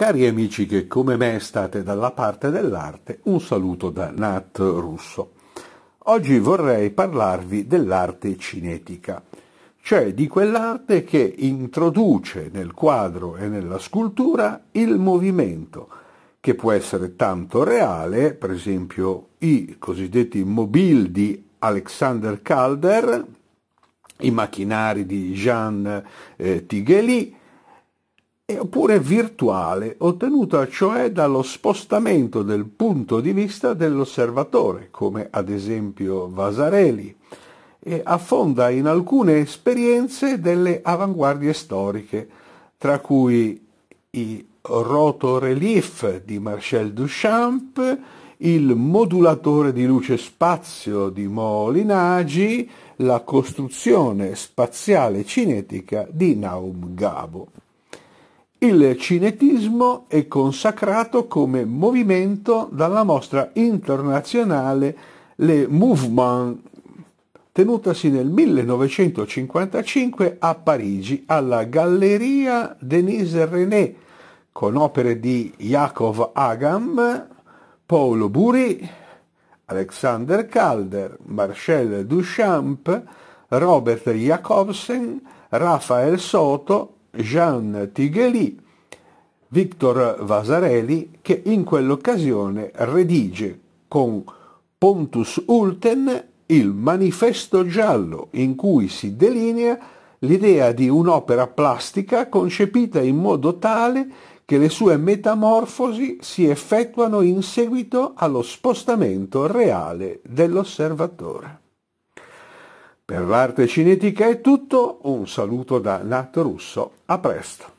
Cari amici che come me state dalla parte dell'arte, un saluto da Nat Russo. Oggi vorrei parlarvi dell'arte cinetica, cioè di quell'arte che introduce nel quadro e nella scultura il movimento, che può essere tanto reale, per esempio i cosiddetti mobili di Alexander Calder, i macchinari di Jean eh, Tigeli, oppure virtuale, ottenuta cioè dallo spostamento del punto di vista dell'osservatore, come ad esempio Vasarelli, e affonda in alcune esperienze delle avanguardie storiche, tra cui i rotorelief di Marcel Duchamp, il modulatore di luce-spazio di Molinagi, la costruzione spaziale cinetica di Naum Gabo. Il cinetismo è consacrato come movimento dalla mostra internazionale Le Mouvement, tenutasi nel 1955 a Parigi alla Galleria Denise René, con opere di Jacob Agam, Paolo Buri, Alexander Calder, Marcel Duchamp, Robert Jacobsen, Rafael Soto, Jean Tigeli, Victor Vasarelli, che in quell'occasione redige con Pontus Ulten il Manifesto Giallo, in cui si delinea l'idea di un'opera plastica concepita in modo tale che le sue metamorfosi si effettuano in seguito allo spostamento reale dell'osservatore. Per l'arte cinetica è tutto, un saluto da Nat Russo, a presto!